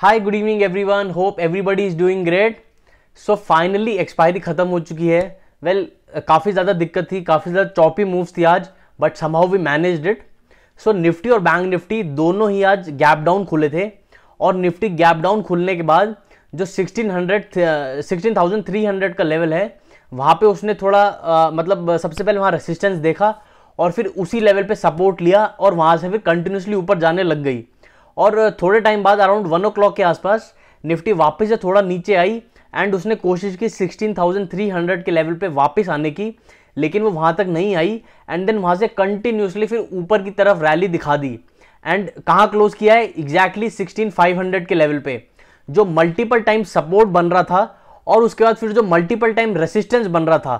high good evening every one hope everybody is doing great so finally expiry ख़त्म हो चुकी है well well, काफ़ी ज़्यादा दिक्कत थी काफ़ी ज़्यादा चॉपी मूव्स थी आज but somehow we manage it so Nifty और बैंक निफ्टी दोनों ही आज गैप डाउन खुले थे और निफ्टी गैप डाउन खुलने के बाद जो sixteen sixteen hundred thousand three hundred का लेवल है वहाँ पे उसने थोड़ा आ, मतलब सबसे पहले वहाँ रेसिस्टेंस देखा और फिर उसी लेवल पे सपोर्ट लिया और वहाँ से फिर कंटिन्यूसली ऊपर जाने लग गई और थोड़े टाइम बाद अराउंड वन ओ के आसपास निफ्टी वापस से थोड़ा नीचे आई एंड उसने कोशिश की 16,300 के लेवल पे वापस आने की लेकिन वो वहाँ तक नहीं आई एंड देन वहाँ से कंटिन्यूसली फिर ऊपर की तरफ रैली दिखा दी एंड कहाँ क्लोज किया है एग्जैक्टली exactly 16,500 के लेवल पे जो मल्टीपल टाइम सपोर्ट बन रहा था और उसके बाद फिर जो मल्टीपल टाइम रेसिस्टेंस बन रहा था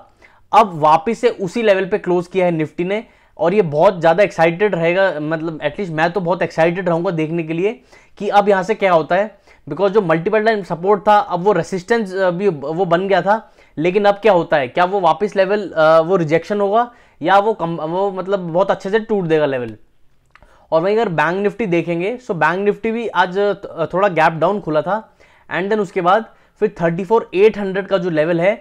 अब वापस से उसी लेवल पे क्लोज किया है निफ्टी ने और ये बहुत ज़्यादा एक्साइटेड रहेगा मतलब एटलीस्ट मैं तो बहुत एक्साइटेड रहूँगा देखने के लिए कि अब यहाँ से क्या होता है बिकॉज जो मल्टीपल टाइम सपोर्ट था अब वो रेसिस्टेंस भी वो बन गया था लेकिन अब क्या होता है क्या वो वापस लेवल वो रिजेक्शन होगा या वो कम वो मतलब बहुत अच्छे से टूट देगा लेवल और वहीं अगर बैंक निफ्टी देखेंगे सो बैंक निफ्टी भी आज थोड़ा गैप डाउन खुला था एंड देन उसके बाद फिर थर्टी फोर एट हंड्रेड का जो लेवल है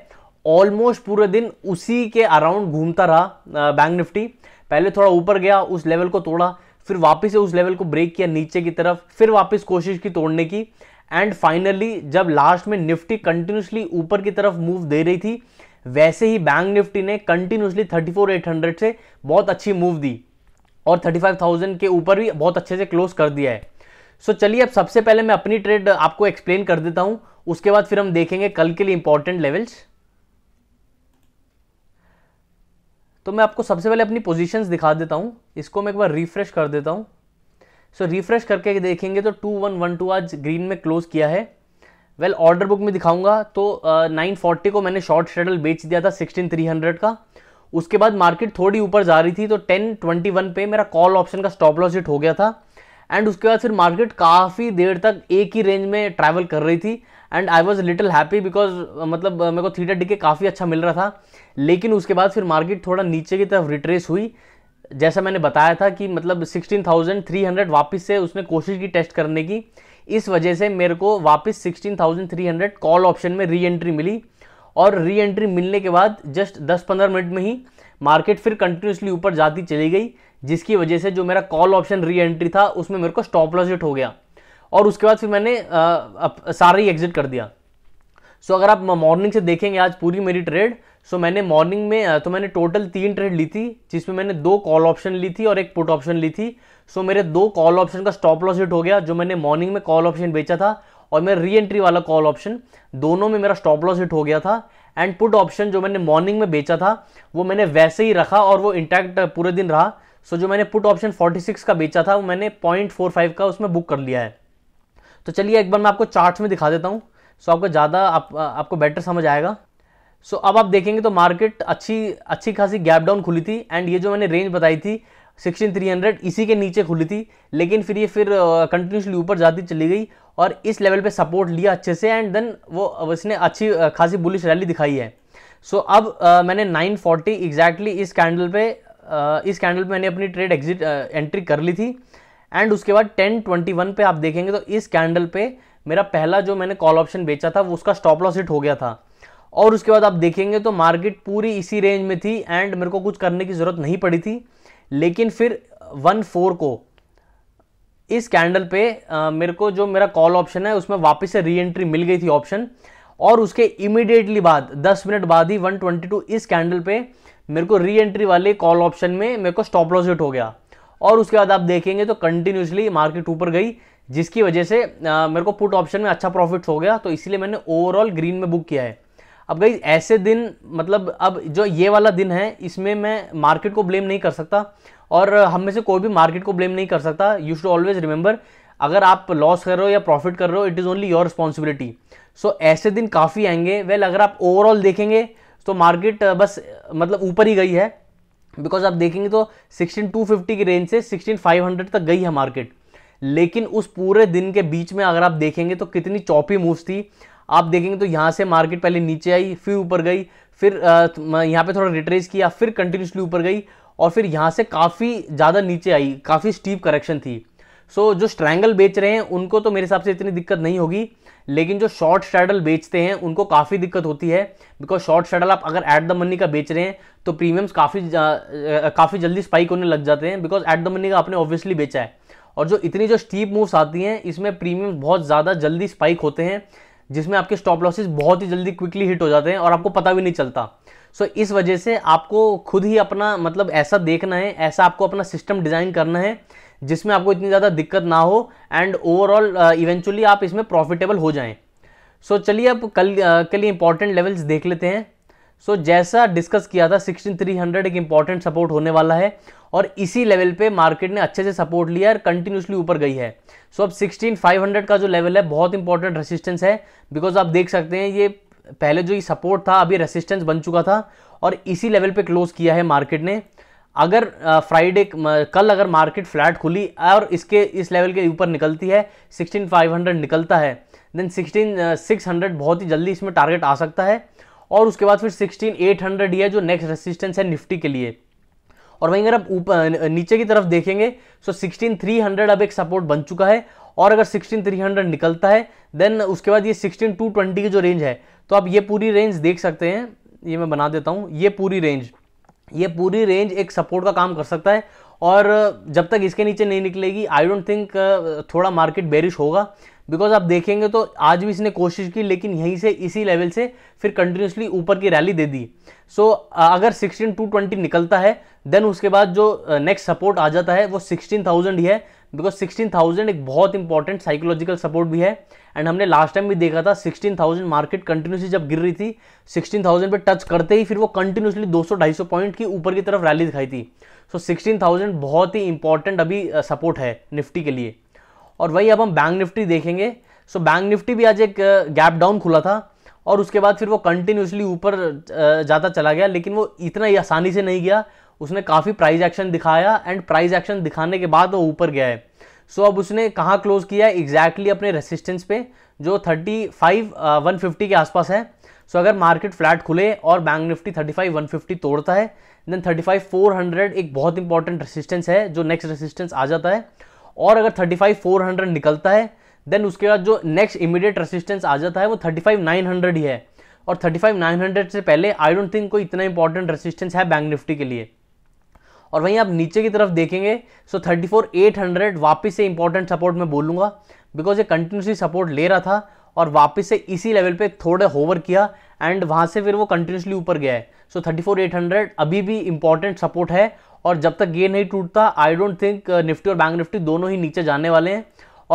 ऑलमोस्ट पूरे दिन उसी के अराउंड घूमता रहा बैंक निफ्टी पहले थोड़ा ऊपर गया उस लेवल को तोड़ा फिर वापस से उस लेवल को ब्रेक किया नीचे की तरफ फिर वापस कोशिश की तोड़ने की एंड फाइनली जब लास्ट में निफ्टी कंटिन्यूसली ऊपर की तरफ मूव दे रही थी वैसे ही बैंक निफ्टी ने कंटिन्यूसली 34,800 से बहुत अच्छी मूव दी और 35,000 के ऊपर भी बहुत अच्छे से क्लोज कर दिया है सो so, चलिए अब सबसे पहले मैं अपनी ट्रेड आपको एक्सप्लेन कर देता हूँ उसके बाद फिर हम देखेंगे कल के लिए इंपॉर्टेंट लेवल्स तो मैं आपको सबसे पहले अपनी पोजीशंस दिखा देता हूँ इसको मैं एक बार रिफ्रेश कर देता हूँ सो so, रिफ्रेश करके देखेंगे तो टू वन वन टू आज ग्रीन में क्लोज किया है वेल ऑर्डर बुक में दिखाऊंगा तो नाइन uh, फोर्टी को मैंने शॉर्ट शेडल बेच दिया था सिक्सटीन थ्री हंड्रेड का उसके बाद मार्केट थोड़ी ऊपर जा रही थी तो टेन ट्वेंटी वन पे मेरा कॉल ऑप्शन का स्टॉप लॉस हिट हो गया था एंड उसके बाद फिर मार्केट काफ़ी देर तक एक ही रेंज में ट्रैवल कर रही थी and I was little happy because मतलब uh, मेरे को थीटा डी के काफ़ी अच्छा मिल रहा था लेकिन उसके बाद फिर मार्केट थोड़ा नीचे की तरफ रिट्रेस हुई जैसा मैंने बताया था कि मतलब 16,300 वापस से उसने कोशिश की टेस्ट करने की इस वजह से मेरे को वापस 16,300 कॉल ऑप्शन में री एंट्री मिली और री एंट्री मिलने के बाद जस्ट 10-15 मिनट में ही मार्केट फिर कंटिन्यूसली ऊपर जाती चली गई जिसकी वजह से जो मेरा कॉल ऑप्शन री एंट्री था उसमें मेरे को स्टॉप लॉस हिट हो गया और उसके बाद फिर मैंने सारा ही एग्जिट कर दिया सो अगर आप मॉर्निंग से देखेंगे आज पूरी मेरी ट्रेड सो मैंने मॉर्निंग में तो मैंने टोटल तीन ट्रेड ली थी जिसमें मैंने दो कॉल ऑप्शन ली थी और एक पुट ऑप्शन ली थी सो मेरे दो कॉल ऑप्शन का स्टॉप लॉस हिट हो गया जो मैंने मॉर्निंग में कॉल ऑप्शन बेचा था और मेरा री एंट्री वाला कॉल ऑप्शन दोनों में मेरा स्टॉप लॉस हिट हो गया था एंड पुट ऑप्शन जो मैंने मॉर्निंग में बेचा था वो मैंने वैसे ही रखा और वो इंटैक्ट पूरे दिन रहा सो so, जो मैंने पुट ऑप्शन 46 का बेचा था वो मैंने 0.45 का उसमें बुक कर लिया है तो चलिए एक बार मैं आपको चार्ट में दिखा देता हूँ सो आपको ज़्यादा आप, आपको बेटर समझ आएगा सो अब आप देखेंगे तो मार्केट अच्छी अच्छी खासी गैप डाउन खुली थी एंड ये जो मैंने रेंज बताई थी 16300 थ्री हंड्रेड इसी के नीचे खुली थी लेकिन फिर ये फिर कंटिन्यूसली ऊपर जाती चली गई और इस लेवल पे सपोर्ट लिया अच्छे से एंड देन वो इसने अच्छी खासी बुलिश रैली दिखाई है सो so, अब आ, मैंने 940 फोर्टी एग्जैक्टली इस कैंडल पे इस कैंडल पे मैंने अपनी ट्रेड एग्जिट एंट्री कर ली थी एंड उसके बाद टेन ट्वेंटी वन पे आप देखेंगे तो इस कैंडल पे मेरा पहला जो मैंने कॉल ऑप्शन बेचा था वो उसका स्टॉप लॉस हिट हो गया था और उसके बाद आप देखेंगे तो मार्केट पूरी इसी रेंज में थी एंड मेरे को कुछ करने की ज़रूरत नहीं पड़ी थी लेकिन फिर वन फोर को इस कैंडल पे आ, मेरे को जो मेरा कॉल ऑप्शन है उसमें वापस से री एंट्री मिल गई थी ऑप्शन और उसके इमीडिएटली बाद 10 मिनट बाद ही 122 इस कैंडल पे मेरे को री एंट्री वाले कॉल ऑप्शन में मेरे को स्टॉप लॉस हिट हो गया और उसके बाद आप देखेंगे तो कंटिन्यूसली मार्केट ऊपर गई जिसकी वजह से आ, मेरे को पुट ऑप्शन में अच्छा प्रॉफिट हो गया तो इसलिए मैंने ओवरऑल ग्रीन में बुक किया है अब गई ऐसे दिन मतलब अब जो ये वाला दिन है इसमें मैं मार्केट को ब्लेम नहीं कर सकता और हम में से कोई भी मार्केट को ब्लेम नहीं कर सकता यू शुड ऑलवेज रिमेंबर अगर आप लॉस कर रहे हो या प्रॉफिट कर रहे हो it is only your responsibility so ऐसे दिन काफ़ी आएंगे वेल अगर आप ओवरऑल देखेंगे तो मार्केट बस मतलब ऊपर ही गई है बिकॉज आप देखेंगे तो 16250 की रेंज से 16500 तक गई है मार्केट लेकिन उस पूरे दिन के बीच में अगर आप देखेंगे तो कितनी चौपी मूव्स थी आप देखेंगे तो यहाँ से मार्केट पहले नीचे आई फिर ऊपर गई फिर यहाँ पे थोड़ा रिट्रेस किया फिर कंटिन्यूसली ऊपर गई और फिर यहाँ से काफ़ी ज़्यादा नीचे आई काफ़ी स्टीप करेक्शन थी सो so, जो स्ट्रैंगल बेच रहे हैं उनको तो मेरे हिसाब से इतनी दिक्कत नहीं होगी लेकिन जो शॉर्ट सैडल बेचते हैं उनको काफ़ी दिक्कत होती है बिकॉज शॉर्ट सैडल आप अगर एट द मनी का बेच रहे हैं तो प्रीमियम्स काफ़ी काफ़ी जल्दी स्पाइक होने लग जाते हैं बिकॉज एट द मनी का आपने ऑब्वियसली बेचा है और जो इतनी जो स्टीप मूव्स आती हैं इसमें प्रीमियम्स बहुत ज़्यादा जल्दी स्पाइक होते हैं जिसमें आपके स्टॉप लॉसेज बहुत ही जल्दी क्विकली हिट हो जाते हैं और आपको पता भी नहीं चलता सो so, इस वजह से आपको खुद ही अपना मतलब ऐसा देखना है ऐसा आपको अपना सिस्टम डिज़ाइन करना है जिसमें आपको इतनी ज़्यादा दिक्कत ना हो एंड ओवरऑल इवेंचुअली आप इसमें प्रॉफिटेबल हो जाएं सो so, चलिए अब कल uh, के लिए इंपॉर्टेंट लेवल्स देख लेते हैं सो so, जैसा डिस्कस किया था सिक्सटीन थ्री हंड्रेड एक इंपॉर्टेंट सपोर्ट होने वाला है और इसी लेवल पे मार्केट ने अच्छे से सपोर्ट लिया और कंटिन्यूसली ऊपर गई है सो so, अब हंड्रेड का जो लेवल है बहुत इंपॉर्टेंट रेसिस्टेंस है बिकॉज आप देख सकते हैं ये पहले जो ये सपोर्ट था अभी रेसिस्टेंस बन चुका था और इसी लेवल पे क्लोज किया है मार्केट ने अगर फ्राइडे कल अगर मार्केट फ्लैट खुली और इसके इस लेवल के ऊपर निकलती है 16500 निकलता है देन हंड्रेड बहुत ही जल्दी इसमें टारगेट आ सकता है और उसके बाद फिर 16800 ही है जो नेक्स्ट रेसिस्टेंस है निफ्टी के लिए और वहीं अगर आप ऊपर नीचे की तरफ देखेंगे सो थ्री 16300 अब एक सपोर्ट बन चुका है और अगर 16300 निकलता है देन उसके बाद ये 16220 की जो रेंज है तो आप ये पूरी रेंज देख सकते हैं ये मैं बना देता हूँ ये पूरी रेंज ये पूरी रेंज एक सपोर्ट का काम कर सकता है और जब तक इसके नीचे नहीं निकलेगी आई डोंट थिंक थोड़ा मार्केट बेरिश होगा बिकॉज आप देखेंगे तो आज भी इसने कोशिश की लेकिन यहीं से इसी लेवल से फिर कंटिन्यूसली ऊपर की रैली दे दी सो so, अगर ट्वेंटी निकलता है देन उसके बाद जो नेक्स्ट सपोर्ट आ जाता है वो सिक्सटीन थाउजेंड ही है बिकॉज सिक्सटीन थाउजेंड एक बहुत इंपॉर्टेंट साइकोलॉजिकल सपोर्ट भी है एंड हमने लास्ट टाइम भी देखा था सिक्सटीन थाउजेंड मार्केट कंटिन्यूसली जब गिर रही थी सिक्सटीन थाउजेंड पर टच करते ही फिर वो कंटिन्यूसली दो सौ ढाई सौ पॉइंट की ऊपर की तरफ रैली दिखाई थी सो सिक्सटीन थाउजेंड बहुत ही इंपॉर्टेंट अभी सपोर्ट है निफ्टी के लिए और वही अब हम बैंक निफ्टी देखेंगे सो बैंक निफ्टी भी आज एक गैप डाउन खुला था और उसके बाद फिर वो कंटिन्यूसली ऊपर जाता चला गया लेकिन वो इतना ही आसानी से नहीं गया उसने काफ़ी प्राइस एक्शन दिखाया एंड प्राइस एक्शन दिखाने के बाद वो ऊपर गया है सो so, अब उसने कहाँ क्लोज किया एग्जैक्टली exactly अपने रेसिस्टेंस पे जो 35 uh, 150 के आसपास है सो so, अगर मार्केट फ्लैट खुले और बैंक निफ्टी 35 150 तोड़ता है देन 35 400 एक बहुत इंपॉर्टेंट रेसिस्टेंस है जो नेक्स्ट रेसिस्टेंस आ जाता है और अगर 35 400 निकलता है देन उसके बाद जो नेक्स्ट इमीडिएट रेसिस्टेंस आ जाता है वो 35 900 ही है और 35 900 से पहले आई डोंट थिंक कोई इतना इंपॉर्टेंट रेसिस्टेंस है बैंक निफ्टी के लिए और वहीं आप नीचे की तरफ देखेंगे so thirty four eight hundred वापस से इंपॉर्टेंट सपोर्ट मैं बोलूँगा बिकॉज ये कंटिन्यूसली सपोर्ट ले रहा था और वापस से इसी लेवल पे थोड़े होवर किया एंड वहाँ से फिर वो कंटिन्यूसली ऊपर गया है so thirty four eight hundred अभी भी इंपॉर्टेंट सपोर्ट है और जब तक ये नहीं टूटता आई डोंट थिंक निफ्टी और बैंक निफ्टी दोनों ही नीचे जाने वाले हैं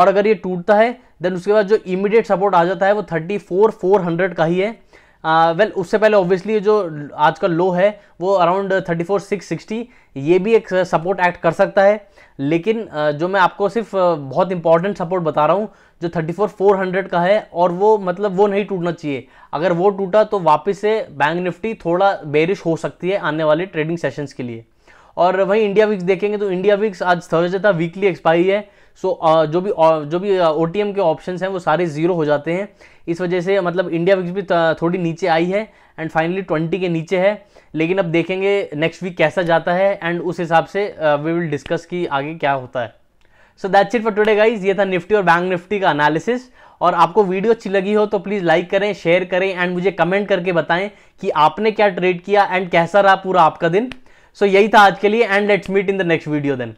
और अगर ये टूटता है देन उसके बाद जो इमीडिएट सपोर्ट आ जाता है वो थर्टी फोर फोर हंड्रेड का ही है वेल उससे पहले ऑब्वियसली जो आज का लो है वो around thirty four six sixty ये भी एक सपोर्ट एक्ट कर सकता है लेकिन uh, जो मैं आपको सिर्फ uh, बहुत इंपॉर्टेंट सपोर्ट बता रहा हूँ जो थर्टी फोर फोर हंड्रेड का है और वो मतलब वो नहीं टूटना चाहिए अगर वो टूटा तो वापस से बैंक निफ्टी थोड़ा बेरिश हो सकती है आने वाले ट्रेडिंग सेशंस के लिए और वहीं इंडिया विक्स देखेंगे तो इंडिया विक्स आज थर्सडे था वीकली एक्सपायरी है सो so, uh, जो भी uh, जो भी ओ uh, के ऑप्शन हैं वो सारे ज़ीरो हो जाते हैं इस वजह से मतलब इंडिया विक्स भी थोड़ी नीचे आई है एंड फाइनली ट्वेंटी के नीचे है लेकिन अब देखेंगे नेक्स्ट वीक कैसा जाता है एंड उस हिसाब से वी विल डिस्कस कि आगे क्या होता है so that's it for today guys ये था निफ्टी और बैंक निफ्टी का एनालिसिस और आपको वीडियो अच्छी लगी हो तो प्लीज़ लाइक करें शेयर करें एंड मुझे कमेंट करके बताएं कि आपने क्या ट्रेड किया एंड कैसा रहा पूरा आपका दिन सो so, यही था आज के लिए and let's meet in the next video then